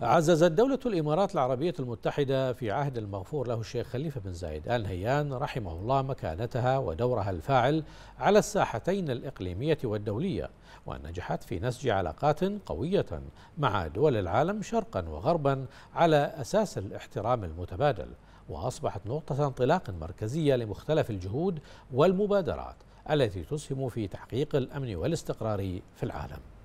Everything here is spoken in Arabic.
عززت دولة الإمارات العربية المتحدة في عهد المغفور له الشيخ خليفة بن زايد آل نهيان رحمه الله مكانتها ودورها الفاعل على الساحتين الإقليمية والدولية ونجحت في نسج علاقات قوية مع دول العالم شرقا وغربا على أساس الاحترام المتبادل وأصبحت نقطة انطلاق مركزية لمختلف الجهود والمبادرات التي تسهم في تحقيق الأمن والاستقرار في العالم